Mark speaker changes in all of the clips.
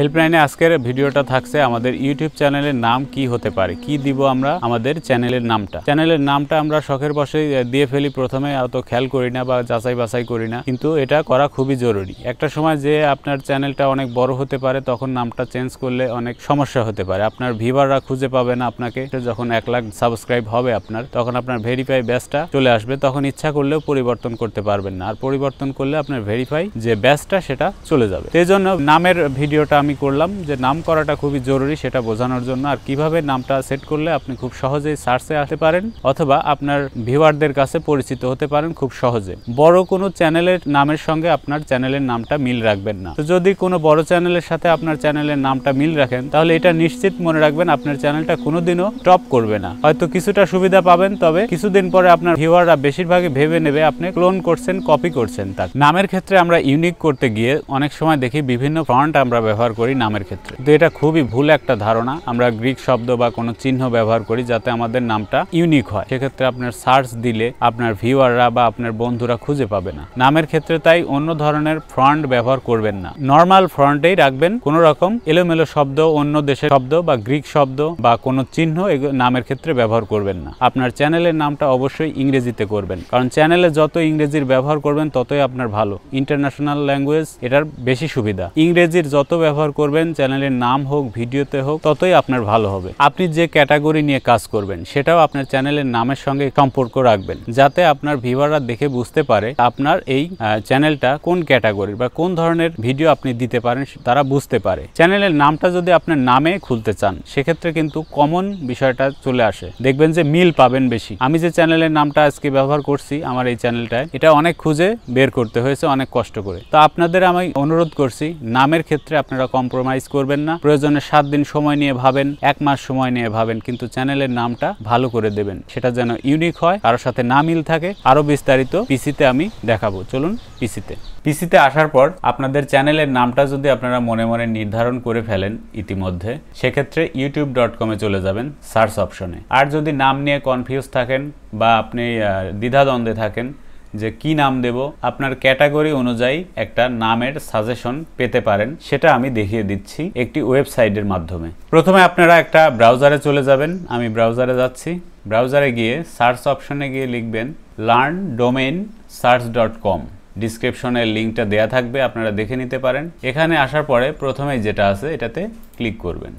Speaker 1: হেল্পলাইনে আজকের ভিডিওটা থাকছে আমাদের ইউটিউব চ্যানেলের নাম কি হতে পারে কি দিব আমরা আমাদের চ্যানেলের নামটা চ্যানেলের নামটা আমরা শখের বসে দিয়ে ফেলি প্রথমে অত খেয়াল করি না বা যাচাই বাছাই করি না কিন্তু এটা করা খুবই জরুরি একটা সময় যে আপনার চ্যানেলটা অনেক বড় হতে পারে তখন নামটা চেঞ্জ করলে অনেক সমস্যা হতে পারে আপনার ভিভাররা খুঁজে পাবে না আপনাকে যখন এক লাখ সাবস্ক্রাইব হবে আপনার তখন আপনার ভেরিফাই ব্যাচটা চলে আসবে তখন ইচ্ছা করলেও পরিবর্তন করতে পারবেন না আর পরিবর্তন করলে আপনার ভেরিফাই যে ব্যাচটা সেটা চলে যাবে সেই জন্য নামের ভিডিওটা আমি করলাম যে নাম করাটা খুবই জরুরি সেটা বোঝানোর জন্য আর কিভাবে নামটা সেট করলে আপনি খুব সহজেই সার্চে আসতে পারেন অথবা আপনার ভিউয়ারদের কাছে পরিচিত হতে পারেন খুব সহজে বড় কোনো চ্যানেলের নামের সঙ্গে আপনার চ্যানেলের নামটা মিল রাখবেন না তো যদি কোনো বড় চ্যানেলের সাথে আপনার চ্যানেলের নামটা মিল রাখেন তাহলে এটা নিশ্চিত মনে রাখবেন আপনার চ্যানেলটা কোনোদিনও টপ করবে না হয়তো কিছুটা সুবিধা পাবেন তবে কিছুদিন পরে আপনার ভিউয়াররা বেশিরভাগই ভেবে নেবে আপনি ক্লোন করছেন কপি করছেন তার নামের ক্ষেত্রে আমরা ইউনিক করতে গিয়ে অনেক সময় দেখি বিভিন্ন ফ্রন্ট আমরা ব্যবহার করি নামের ক্ষেত্রে তো এটা খুবই ভুল একটা ধারণা আমরা গ্রিক শব্দ বা কোনো চিহ্ন ব্যবহার করি যাতে আমাদের নামটা ইউনিক হয় সেক্ষেত্রে আপনার সার্চ দিলে আপনার ভিউয়াররা বা আপনার বন্ধুরা খুঁজে পাবে না নামের ক্ষেত্রে তাই অন্য ধরনের ফ্রন্ট ব্যবহার করবেন না নর্মাল ফ্রন্টেই রাখবেন কোন রকম এলোমেলো শব্দ অন্য দেশের শব্দ বা গ্রিক শব্দ বা কোনো চিহ্ন নামের ক্ষেত্রে ব্যবহার করবেন না আপনার চ্যানেলের নামটা অবশ্যই ইংরেজিতে করবেন কারণ চ্যানেলে যত ইংরেজির ব্যবহার করবেন ততই আপনার ভালো ইন্টারন্যাশনাল ল্যাঙ্গুয়েজ এটার বেশি সুবিধা ইংরেজির যত ব্যবহার ব্যবহার করবেন চ্যানেলের নাম হোক ভিডিওতে হোক ততই আপনার ভালো হবে আপনি যে ক্যাটাগরি নিয়ে কাজ করবেন সেটাও আপনার চ্যানেলের নামের সঙ্গে সম্পর্ক রাখবেন যাতে আপনার ভিভাররা দেখে বুঝতে পারে আপনার এই চ্যানেলটা কোন ক্যাটাগরির বা কোন ধরনের ভিডিও আপনি দিতে পারেন তারা বুঝতে পারে চ্যানেলের নামটা যদি আপনার নামে খুলতে চান সেক্ষেত্রে কিন্তু কমন বিষয়টা চলে আসে দেখবেন যে মিল পাবেন বেশি আমি যে চ্যানেলের নামটা আজকে ব্যবহার করছি আমার এই চ্যানেলটায় এটা অনেক খুঁজে বের করতে হয়েছে অনেক কষ্ট করে তো আপনাদের আমি অনুরোধ করছি নামের ক্ষেত্রে আপনারা কম্প্রোমাইজ করবেন না প্রয়োজনে সাত দিন সময় নিয়ে ভাবেন এক মাস সময় নিয়ে ভাবেন কিন্তু চ্যানেলের নামটা ভালো করে দেবেন সেটা যেন ইউনিক হয় কারোর সাথে না মিল থাকে আরও বিস্তারিত পিসিতে আমি দেখাবো চলুন পিসিতে পিসিতে আসার পর আপনাদের চ্যানেলের নামটা যদি আপনারা মনে মনে নির্ধারণ করে ফেলেন ইতিমধ্যে সেক্ষেত্রে ইউটিউব ডট কমে চলে যাবেন সার্চ অপশনে আর যদি নাম নিয়ে কনফিউজ থাকেন বা আপনি দ্বিধাদ্বন্দ্বে থাকেন যে কি নাম দেব আপনার ক্যাটাগরি অনুযায়ী একটা নামের সাজেশন পেতে পারেন সেটা আমি দেখিয়ে দিচ্ছি একটি ওয়েবসাইটের মাধ্যমে প্রথমে আপনারা একটা ব্রাউজারে চলে যাবেন আমি ব্রাউজারে যাচ্ছি ব্রাউজারে গিয়ে সার্চ অপশনে গিয়ে লিখবেন learn domain search dot com ডিসক্রিপশনের লিঙ্কটা দেয়া থাকবে আপনারা দেখে নিতে পারেন এখানে আসার পরে প্রথমেই যেটা আছে এটাতে ক্লিক করবেন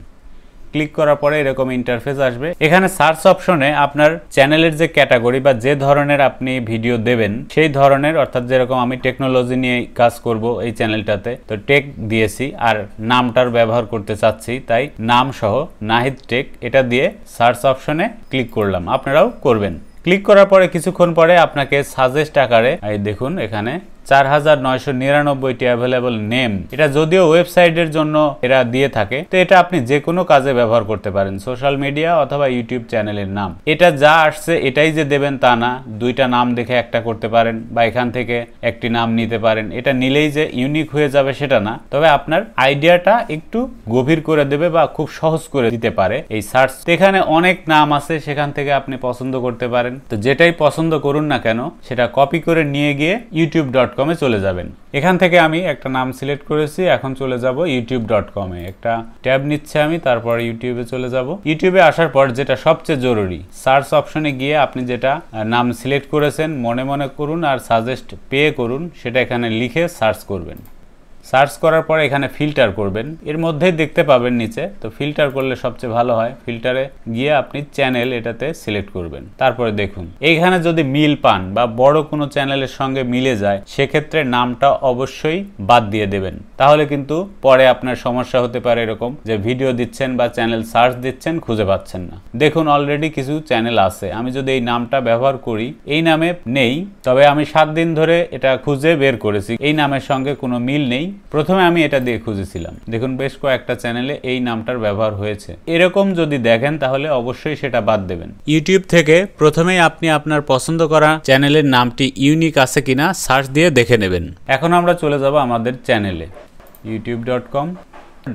Speaker 1: ক্লিক করার পরে এরকম ইন্টারফেস আসবে এখানে সার্চ অপশনে আপনার চ্যানেলের যে ক্যাটাগরি বা যে ধরনের আপনি ভিডিও দেবেন সেই ধরনের অর্থাৎ যেরকম আমি টেকনোলজি নিয়ে কাজ করব এই চ্যানেলটাতে তো টেক দিয়েছি আর নামটার ব্যবহার করতে চাচ্ছি তাই নাম সহ নাহিদ টেক এটা দিয়ে সার্চ অপশনে ক্লিক করলাম আপনারাও করবেন ক্লিক করার পরে কিছুক্ষণ পরে আপনাকে সাজেস্ট আকারে দেখুন এখানে চার হাজার নয়শো নিরানব্বইটি অ্যাভেলেবল নেম এটা যদিও ওয়েবসাইটের জন্য এরা দিয়ে থাকে তো এটা আপনি যে কোনো কাজে ব্যবহার করতে পারেন সোশ্যাল মিডিয়া অথবা ইউটিউব চ্যানেলের নাম এটা যা আসছে এটাই যে দেবেন তা না দুইটা নাম দেখে একটা করতে পারেন বা এখান থেকে একটি নাম নিতে পারেন এটা নিলেই যে ইউনিক হয়ে যাবে সেটা না তবে আপনার আইডিয়াটা একটু গভীর করে দেবে বা খুব সহজ করে দিতে পারে এই সার্চ এখানে অনেক নাম আছে সেখান থেকে আপনি পছন্দ করতে পারেন তো যেটাই পছন্দ করুন না কেন সেটা কপি করে নিয়ে গিয়ে ইউটিউব ডট কমে চলে যাবেন এখান থেকে আমি একটা নাম সিলেক্ট করেছি এখন চলে যাব ইউটিউব ডট কমে একটা ট্যাব নিচ্ছে আমি তারপর ইউটিউবে চলে যাব ইউটিউবে আসার পর যেটা সবচেয়ে জরুরি সার্চ অপশনে গিয়ে আপনি যেটা নাম সিলেক্ট করেছেন মনে মনে করুন আর সাজেস্ট পে করুন সেটা এখানে লিখে সার্চ করবেন সার্চ করার পর এখানে ফিল্টার করবেন এর মধ্যেই দেখতে পাবেন নিচে তো ফিল্টার করলে সবচেয়ে ভালো হয় ফিল্টারে গিয়ে আপনি চ্যানেল এটাতে সিলেক্ট করবেন তারপরে দেখুন এখানে যদি মিল পান বা বড় কোনো চ্যানেলের সঙ্গে মিলে যায় সেক্ষেত্রে নামটা অবশ্যই বাদ দিয়ে দেবেন তাহলে কিন্তু পরে আপনার সমস্যা হতে পারে এরকম যে ভিডিও দিচ্ছেন বা চ্যানেল সার্চ দিচ্ছেন খুঁজে পাচ্ছেন না দেখুন অলরেডি কিছু চ্যানেল আছে আমি যদি এই নামটা ব্যবহার করি এই নামে নেই তবে আমি সাত দিন ধরে এটা খুঁজে বের করেছি এই নামের সঙ্গে কোনো মিল নেই প্রথমে আমি এটা দিয়ে খুঁজেছিলাম দেখুন বেশ কয়েকটা চ্যানেলে এই নামটার ব্যবহার হয়েছে এরকম যদি দেখেন তাহলে অবশ্যই সেটা বাদ দেবেন ইউটিউব থেকে প্রথমেই আপনি আপনার পছন্দ করা চ্যানেলের নামটি ইউনিক আছে কিনা সার্চ দিয়ে দেখে নেবেন এখন আমরা চলে যাব আমাদের চ্যানেলে ইউটিউব ডট কম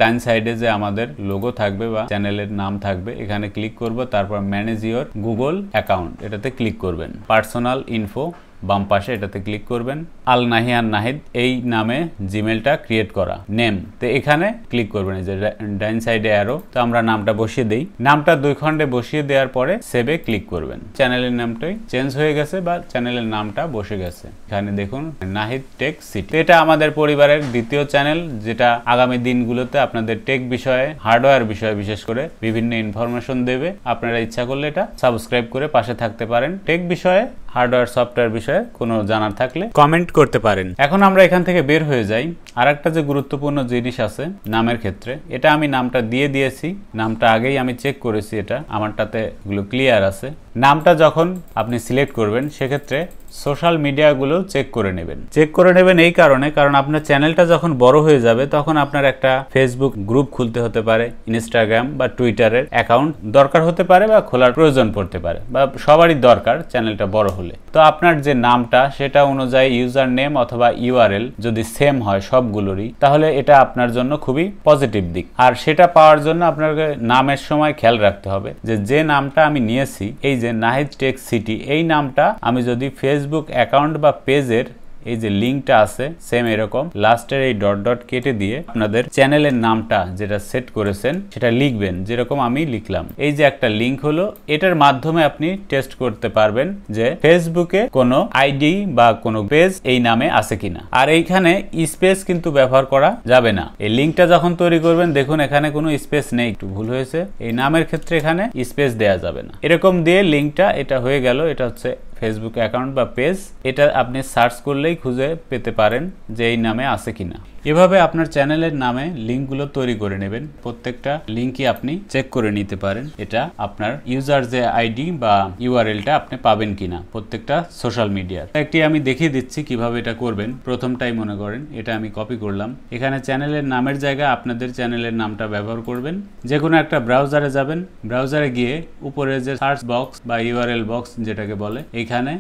Speaker 1: ডান সাইডে যে আমাদের লোগো থাকবে বা চ্যানেলের নাম থাকবে এখানে ক্লিক করব তারপর ম্যানেজ ইউর গুগল অ্যাকাউন্ট এটাতে ক্লিক করবেন পার্সোনাল ইনফো বাম পাশে এটাতে ক্লিক করবেন আল নাহিয়ান নাহিদ এই নামে জিমেলটা ক্রিয়েট করা নেম তো এখানে ক্লিক করবেন যে ডাইন সাইডে অ্যারো তো আমরা নামটা বসিয়ে দিই নামটা দুই খণ্ডে বসিয়ে দেওয়ার পরে সেভে ক্লিক করবেন চ্যানেলের নামটাই চেঞ্জ হয়ে গেছে বা চ্যানেলের নামটা বসে গেছে এখানে দেখুন নাহিদ টেক সিটি এটা আমাদের পরিবারের দ্বিতীয় চ্যানেল যেটা আগামী দিনগুলোতে আপনাদের টেক বিষয়ে হার্ডওয়্যার বিষয়ে বিশেষ করে বিভিন্ন ইনফরমেশন দেবে আপনারা ইচ্ছা করলে এটা সাবস্ক্রাইব করে পাশে থাকতে পারেন টেক বিষয়ে হার্ডওয়্যার সফটওয়্যার বিষয়ে কোনো জানার থাকলে কমেন্ট করতে পারেন এখন আমরা এখান থেকে বের হয়ে যাই আর যে গুরুত্বপূর্ণ জিনিস আছে নামের ক্ষেত্রে এটা আমি নামটা দিয়ে দিয়েছি নামটা আগেই আমি চেক করেছি এটা আমারটাতে এগুলো ক্লিয়ার আছে নামটা যখন আপনি সিলেক্ট করবেন সেক্ষেত্রে সোশ্যাল মিডিয়াগুলো চেক করে নেবেন চেক করে নেবেন এই কারণে কারণ আপনার চ্যানেলটা যখন বড় হয়ে যাবে তখন আপনার একটা ফেসবুক গ্রুপ খুলতে হতে পারে ইনস্টাগ্রাম বা টুইটারের অ্যাকাউন্ট দরকার হতে পারে বা খোলার প্রয়োজন পড়তে পারে বা সবারই দরকার চ্যানেলটা বড় হলে তো আপনার যে নামটা সেটা অনুযায়ী ইউজার নেম অথবা ইউআরএল যদি সেম হয় সবগুলোরই তাহলে এটা আপনার জন্য খুবই পজিটিভ দিক আর সেটা পাওয়ার জন্য আপনাকে নামের সময় খেয়াল রাখতে হবে যে যে নামটা আমি নিয়েছি এই যে নাহিদ টেক সিটি এই নামটা আমি যদি ফেসবুক অ্যাকাউন্ট বা পেজের এই যে লিঙ্কটা আছে সেম এরকম লাস্টের এই ডট ডট কেটে দিয়ে আপনাদের চ্যানেলের নামটা যেটা সেট করেছেন সেটা লিখবেন যেরকম আমি লিখলাম এই যে একটা লিঙ্ক হলো এটার মাধ্যমে আপনি টেস্ট করতে পারবেন যে ফেসবুকে কোনো আইডি বা কোনো পেজ এই নামে আছে কিনা আর এইখানে স্পেস কিন্তু ব্যবহার করা যাবে না এই লিঙ্কটা যখন তৈরি করবেন দেখুন এখানে কোনো স্পেস নেই একটু ভুল হয়েছে এই নামের ক্ষেত্রে এখানে স্পেস দেয়া যাবে না এরকম দিয়ে লিঙ্কটা এটা হয়ে গেল এটা হচ্ছে ফেসবুক অ্যাকাউন্ট বা পেজ এটা আপনি সার্চ করলেই খুঁজে পেতে পারেন যে এই নামে আছে কিনা এভাবে আপনার চ্যানেলের নামে লিঙ্কগুলো তৈরি করে নেবেন প্রত্যেকটা লিঙ্কই আপনি চেক করে নিতে পারেন এটা আপনার ইউজার যে আইডি বা ইউআরএলটা আপনি পাবেন কিনা প্রত্যেকটা সোশ্যাল মিডিয়ার একটি আমি দেখিয়ে দিচ্ছি কিভাবে এটা করবেন প্রথমটাই মনে করেন এটা আমি কপি করলাম এখানে চ্যানেলের নামের জায়গায় আপনাদের চ্যানেলের নামটা ব্যবহার করবেন যে কোনো একটা ব্রাউজারে যাবেন ব্রাউজারে গিয়ে উপরে যে সার্চ বক্স বা ইউআরএল বক্স যেটাকে বলে এইখানে এখানে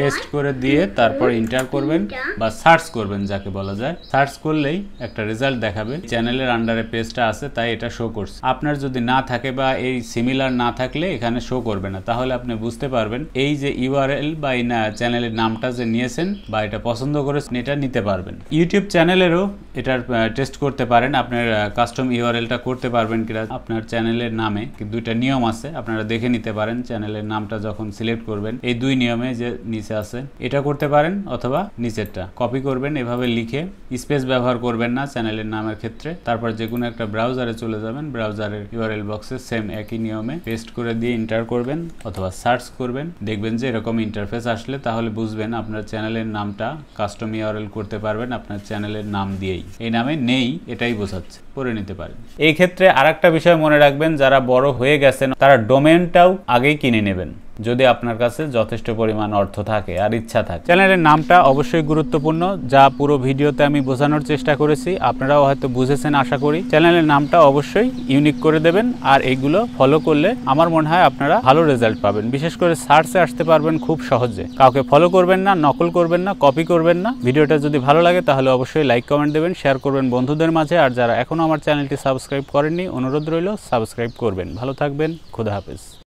Speaker 1: পেস্ট করে দিয়ে তারপর ইন্টার করবেন বা সার্চ করবেন যাকে বলা যায় সার্চ করলেই একটা রেজাল্ট দেখাবে চ্যানেলের আন্ডারে পেজটা আছে তাই এটা শো করছে আপনার যদি না থাকে বা এই সিমিলার না থাকলে এখানে শো করবে না তাহলে আপনি বুঝতে পারবেন এই যে ইউআরএল বা এই চ্যানেলের নামটা যে নিয়েছেন বা এটা পছন্দ করেছেন এটা নিতে পারবেন ইউটিউব চ্যানেলেরও এটার টেস্ট করতে পারেন আপনার কাস্টম ইউআরএলটা করতে পারবেন কিনা আপনার চ্যানেলের নামে দুইটা নিয়ম আছে আপনারা দেখে নিতে পারেন চ্যানেলের নামটা যখন সিলেক্ট করবেন এই দুই নিয়মে যে নিচে আছে এটা করতে পারেন অথবা নিচেরটা কপি করবেন এভাবে লিখে স্পেস ব্যবহার করবেন না চ্যানেলের নামের ক্ষেত্রে তারপর যে কোনো একটা ব্রাউজারে চলে যাবেন ব্রাউজারের ইউআরএল বক্সে সেম একই নিয়মে পেস্ট করে দিয়ে ইন্টার করবেন অথবা সার্চ করবেন দেখবেন যে এরকম ইন্টারফেস আসলে তাহলে বুঝবেন আপনার চ্যানেলের নামটা কাস্টম ইউআরএল করতে পারবেন আপনার চ্যানেলের নাম দিয়েই এই নামে নেই এটাই বোঝাচ্ছে করে নিতে পারেন এই ক্ষেত্রে আর একটা বিষয় মনে রাখবেন যারা বড় হয়ে গেছেন তারা ডোমেনটাও আগেই কিনে নেবেন যদি আপনার কাছে যথেষ্ট পরিমাণ অর্থ থাকে আর ইচ্ছা থাকে চ্যানেলের নামটা অবশ্যই গুরুত্বপূর্ণ যা পুরো ভিডিওতে আমি বোঝানোর চেষ্টা করেছি আপনারাও হয়তো বুঝেছেন আশা করি চ্যানেলের নামটা অবশ্যই ইউনিক করে দেবেন আর এইগুলো ফলো করলে আমার মনে হয় আপনারা ভালো রেজাল্ট পাবেন বিশেষ করে সার্চে আসতে পারবেন খুব সহজে কাউকে ফলো করবেন না নকল করবেন না কপি করবেন না ভিডিওটা যদি ভালো লাগে তাহলে অবশ্যই লাইক কমেন্ট দেবেন শেয়ার করবেন বন্ধুদের মাঝে আর যারা এখনও আমার চ্যানেলটি সাবস্ক্রাইব করেননি অনুরোধ রইল সাবস্ক্রাইব করবেন ভালো থাকবেন খুদা হাফেজ